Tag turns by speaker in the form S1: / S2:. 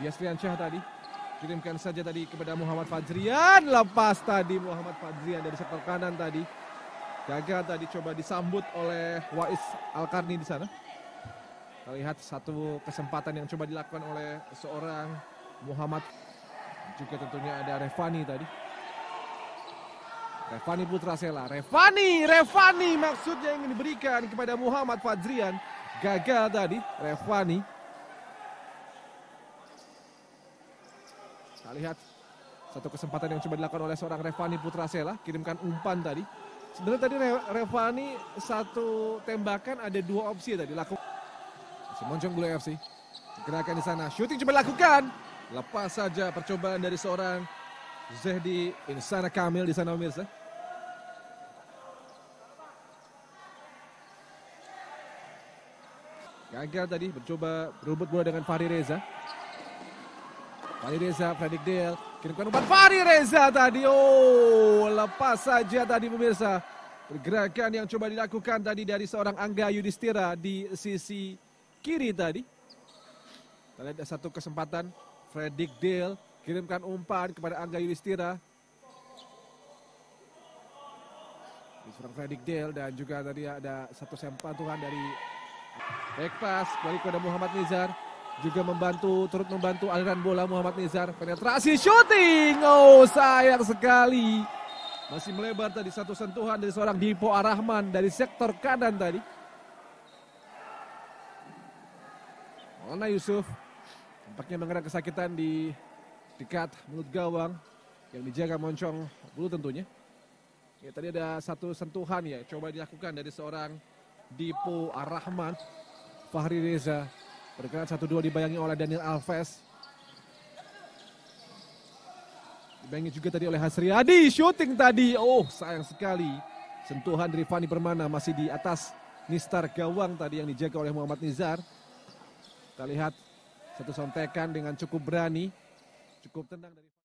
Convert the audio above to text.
S1: Yaslian Syah tadi. Kirimkan saja tadi kepada Muhammad Fajrian. Lepas tadi Muhammad Fajrian dari sektor kanan tadi. Gagal tadi coba disambut oleh Wais Alkarni di sana. Kita lihat satu kesempatan yang coba dilakukan oleh seorang Muhammad. Juga tentunya ada Revani tadi. Revani Putra Sela. Revani, Revani maksudnya ingin diberikan kepada Muhammad Fajrian. Gagal tadi Revani. Kita lihat satu kesempatan yang coba dilakukan oleh seorang Revani Putra Sela, kirimkan umpan tadi. Sebenarnya tadi Revani satu tembakan ada dua opsi tadi lakukan. Simonjong Blue FC. Gerakan di sana, shooting coba lakukan. Lepas saja percobaan dari seorang Zehdi Insana Kamil di sana pemirsa. Gagal tadi mencoba berubut bola dengan Fahri Reza. Fahri Reza, Fredik Del. Kirimkan umpan Fahri Reza tadi. Oh, lepas saja tadi pemirsa. Pergerakan yang coba dilakukan tadi dari seorang Angga Yudhistira di sisi kiri tadi. Tadi ada satu kesempatan. Fredik Dill kirimkan umpan kepada Angga Yudhistira. Di seorang Fredik dan juga tadi ada satu sempat Tuhan dari back pass balik kepada Muhammad Nizar juga membantu turut membantu aliran bola Muhammad Nizar penetrasi shooting oh sayang sekali masih melebar tadi satu sentuhan dari seorang Dipo Arahman dari sektor kanan tadi Mana Yusuf tampaknya mengenai kesakitan di dekat mulut gawang yang dijaga moncong bulu tentunya ya tadi ada satu sentuhan ya coba dilakukan dari seorang Dipo Arahman Fahri Reza Pergerakan satu dua dibayangi oleh Daniel Alves. Dibayangi juga tadi oleh Hasri Hasriadi. Shooting tadi. Oh sayang sekali. Sentuhan dari Fani Permana masih di atas Nistar Gawang tadi yang dijaga oleh Muhammad Nizar. Kita lihat satu sontekan dengan cukup berani. Cukup tenang dari